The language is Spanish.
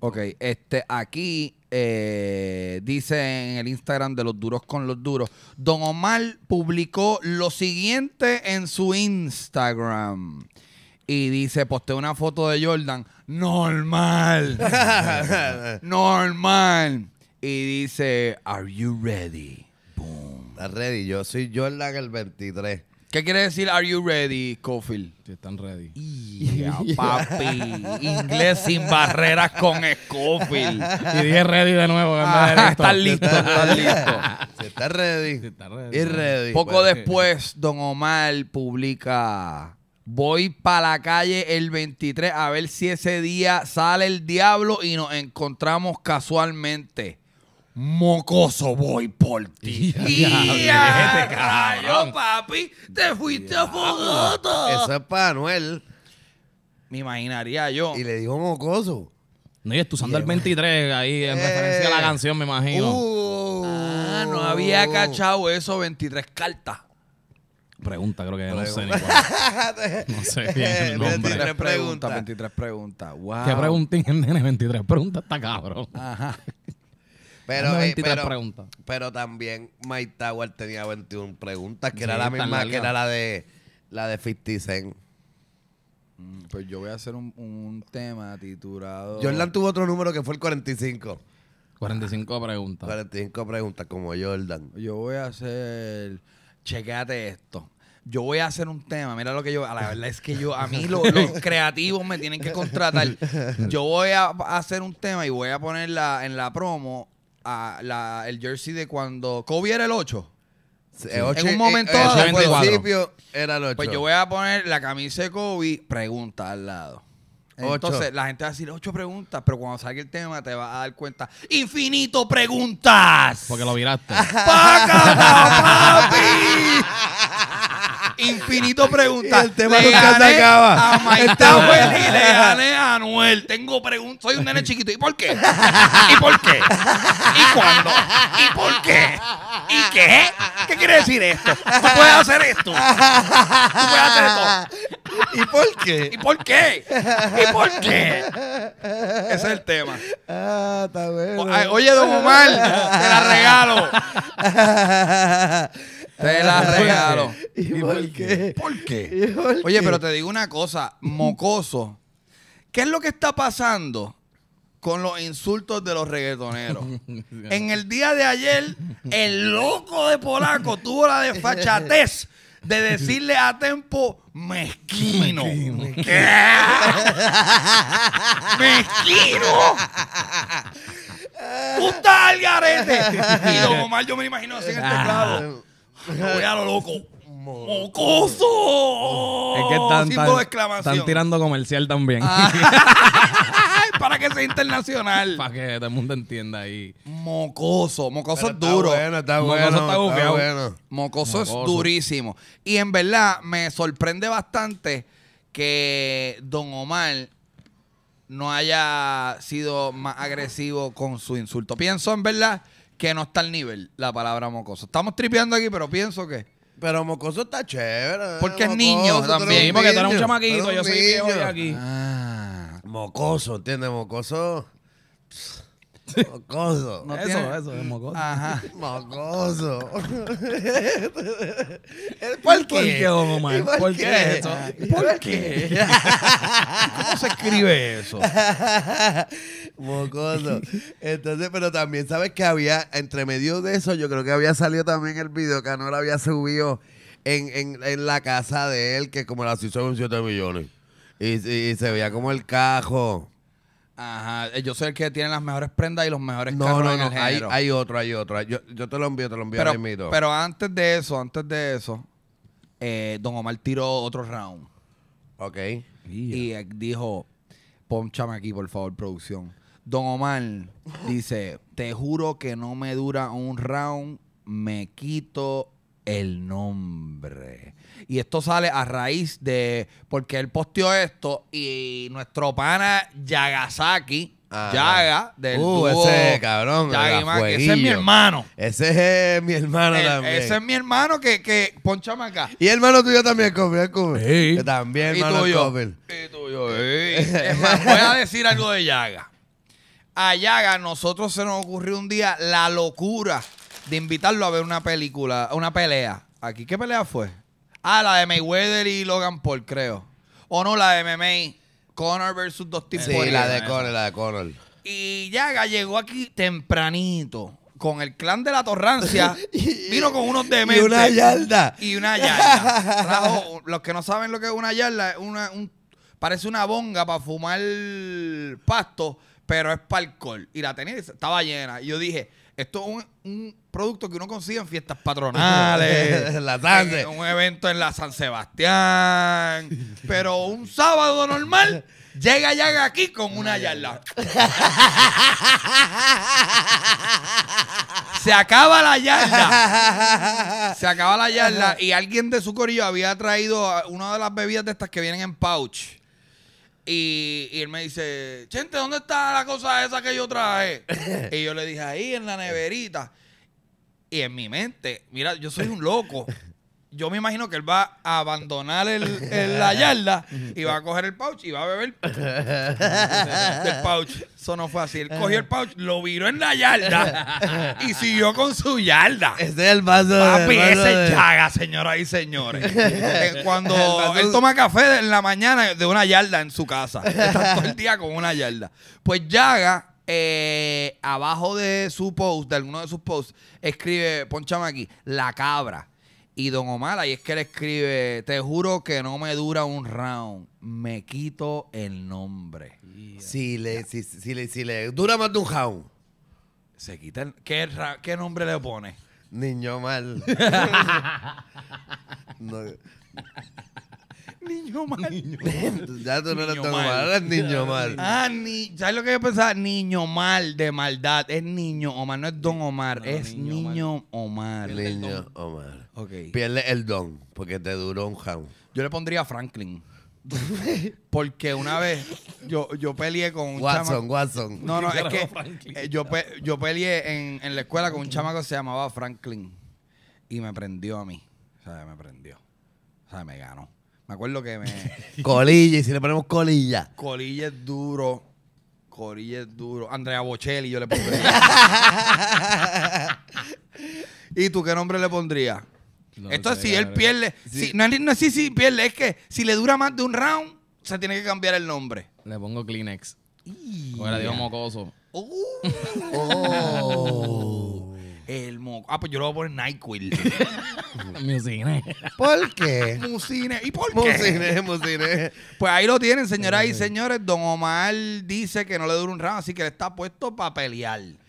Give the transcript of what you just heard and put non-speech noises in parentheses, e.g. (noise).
Ok, este, aquí eh, dice en el Instagram de los duros con los duros, Don Omar publicó lo siguiente en su Instagram. Y dice, poste una foto de Jordan. Normal. (laughs) normal. Y dice, ¿Are you ready? Boom. ¿Estás ready? Yo soy Jordan el 23. ¿Qué quiere decir Are you ready, Cofield? Si están ready. Yeah, papi. Inglés sin barreras con Scofield. Y dije ready de nuevo. Ah, están listos, están listos. Si está ready. Se está ready. Y ready. Poco pues. después, Don Omar publica. Voy para la calle el 23 a ver si ese día sale el diablo y nos encontramos casualmente. Mocoso, voy por ti. (laughs) ¡Ya! papi! ¡Te fuiste a fogata! Eso es para Anuel. Me imaginaría yo. Y le dijo mocoso. No, y usando el 23 ahí en eh. referencia a la canción, me imagino. Uh. ah, no había cachado eso, 23 cartas. Pregunta, creo que no sé ni cuál. No sé bien el nombre. 23 preguntas, 23 preguntas. Wow. ¿Qué preguntín, (laughs) nene? 23 preguntas, está cabrón. Ajá. Pero, eh, pero, también Mike Tower tenía 21 preguntas, que era la misma que era la de la de 50 Cent. Mm, pues yo voy a hacer un, tema titulado. Jordan tuvo otro número que fue el 45. 45 preguntas. 45 preguntas, como Jordan. Yo voy a hacer. Chequéate esto yo voy a hacer un tema. Mira lo que yo. la verdad es que yo. A mí los (laughs) creativos me tienen que contratar. Yo voy a hacer un tema y voy a ponerla en la promo a la, el jersey de cuando Kobe era el 8. en un momento en pues, principio era el 8. Pues yo voy a poner la camisa de Kobe, pregunta al lado. Entonces la gente va a decir 8 preguntas, pero cuando salga el tema te vas a dar cuenta. ¡Infinito preguntas! Porque lo miraste. (laughs) papi! infinito preguntas. el tema nunca se acaba. A y le Anuel. Tengo preguntas. Soy un nene chiquito. ¿Y por qué? ¿Y por qué? ¿Y cuándo? ¿Y por qué? ¿Y qué? ¿Qué quiere decir esto? ¿Tú puedes hacer esto? ¿Tú puedes hacer esto? ¿Y por qué? ¿Y por qué? ¿Y por qué? Ese es el tema. Ah, está bueno. oye, don Omar, te la regalo. (laughs) Te la regalo. (laughs) ¿Y, por, qué? ¿Por qué? Oye, pero te digo una cosa, mocoso. ¿Qué es lo que está pasando con los insultos de los reggaetoneros? (laughs) en el día de ayer, el loco de Polaco tuvo la desfachatez de decirle a Tempo mezquino. ¿Qué? ¡Mezquino! ¡Puta al Y Don Omar yo me imagino así en el teclado. Ah loco. ¡Mocoso! Es que están, tirando comercial también. Ah. (laughs) (laughs) para que sea internacional. Para que todo el mundo entienda ahí. Mocoso. Mocoso es duro. Bueno, está Mocoso bueno. está Mocoso, es durísimo. Y en verdad me sorprende bastante que Don Omar no haya sido más agresivo con su insulto. Pienso en verdad que no está al nivel la palabra mocoso. Estamos tripeando aquí, pero pienso que. Pero mocoso está chévere. Porque es niño también. porque tú eres un chamaquito, yo soy viejo de aquí. Ah. mocoso, ¿entiendes? Mocoso. Mocoso. (laughs) No eso, tiene... eso, es mocoso. Ajá. Mocoso. (laughs) ¿Por qué? ¿Por qué, ¿Por, qué? eso? ¿Por qué? (laughs) ¿Cómo se escribe eso? Mocoso. (laughs) Entonces, pero también sabes que había, entre medio de eso, yo creo que había salido también el video que no lo había subido en, en, la casa de él, que como la hizo 7 millones. Y, y, se veía como el cajo. Ajá, eh, yo soy el que tiene las mejores prendas y los mejores no, carros no, en no, hay, hay otro, hay otro. Yo, te lo envío, te lo envío pero, Pero antes de eso, antes de eso, eh, Don Omar tiró otro round. Ok. Y dijo, ponchame aquí, por favor, producción. Don Omar dice, te juro que no me dura un round, me quito el nombre. Y esto sale a raíz de, porque él posteó esto y nuestro pana Yagasaki, ah, Yaga del uh, ese cabrón ese es mi hermano ese es mi hermano también ese es mi hermano que, que ponchame acá y hermano tuyo también sí. también hermano y tuyo, y tuyo. es voy a decir algo de Yaga a Yaga nosotros se nos ocurrió un día la locura de invitarlo a ver una película, una pelea. ¿Aquí qué pelea fue? Ah, la de Mayweather y Logan Paul, creo. O no, la de MMA. Connor versus dos tipos. Sí, la de Connor, la de Connor. Y Yaga llegó aquí tempranito con el clan de la torrancia, (laughs) vino con unos dementes. Y una yarda. Y una yarda. los que no saben lo que es una yarda, una, parece una bonga para fumar pasto, pero es para alcohol. Y la tenía, estaba llena. Y yo dije, esto es un, producto que uno consigue en fiestas patronales. (laughs) en la tarde. un evento en la San Sebastián. Pero un sábado normal, llega ya aquí con una yarda. Se acaba la yarda. (laughs) Se acaba la yarda. Y alguien de su corillo había traído una de las bebidas de estas que vienen en pouch. Y, él me dice, gente, ¿dónde está la cosa esa que yo traje? (laughs) y yo le dije, ahí en la neverita. Y en mi mente, mira, yo soy un loco. (laughs) yo me imagino que él va a abandonar la (laughs) yarda y va a coger el pouch y va a beber el pouch. Eso no fue así. Él cogió el pouch, lo viró en la yarda y siguió con su yarda. Ese es el vaso. Papi, ese llaga, señoras y señores. (laughs) Eh, cuando él toma café en la mañana de una yarda en su casa. Está todo el día con una yarda. Pues llaga eh, abajo de su post, de alguno de sus posts, escribe, ponchame aquí, la cabra. Y Don Omar, ahí es que le escribe, te juro que no me dura un round, me quito el nombre. Si, le, le, dura más de un round. Se quita el, ¿qué, ¿Qué nombre le pone? Niño mal. (laughs) no. Niño mal. (laughs) (laughs) ya tú no eres Omar mal, eres (laughs) niño mal. Ah, ni, ¿sabes lo que yo pensaba? Niño mal de maldad. Es niño Omar, no es Don Omar, es niño, Omar. Niño Omar. Okay. Pierde el don, porque te duró un jam Yo le pondría Franklin. Porque una vez yo, yo peleé con un Watson, chamaco. Watson. No, no, es que eh, yo, pe, yo peleé en, en, la escuela con un chamaco que se llamaba Franklin. Y me prendió a mí. O sea, me prendió. O sea, me ganó. Me acuerdo que me. (laughs) colilla, y si le ponemos colilla. Colilla es duro. Colilla es duro. Andrea Bocelli, yo le pondría. (laughs) ¿Y tú qué nombre le pondrías? Esto es si él pierde. Si, no, es si, pierde, es que si le dura más de un round, se tiene que cambiar el nombre. Le pongo Kleenex. Ahora digo mocoso. oh. oh. El Ah, pues yo lo voy a poner NyQuil. (laughs) Musine. ¿Por qué? Musine. ¿Y por qué? Musine, Musine. Pues ahí lo tienen, señoras y eh. señores. Don Omar dice que no le dura un rato así que le está puesto para pelear.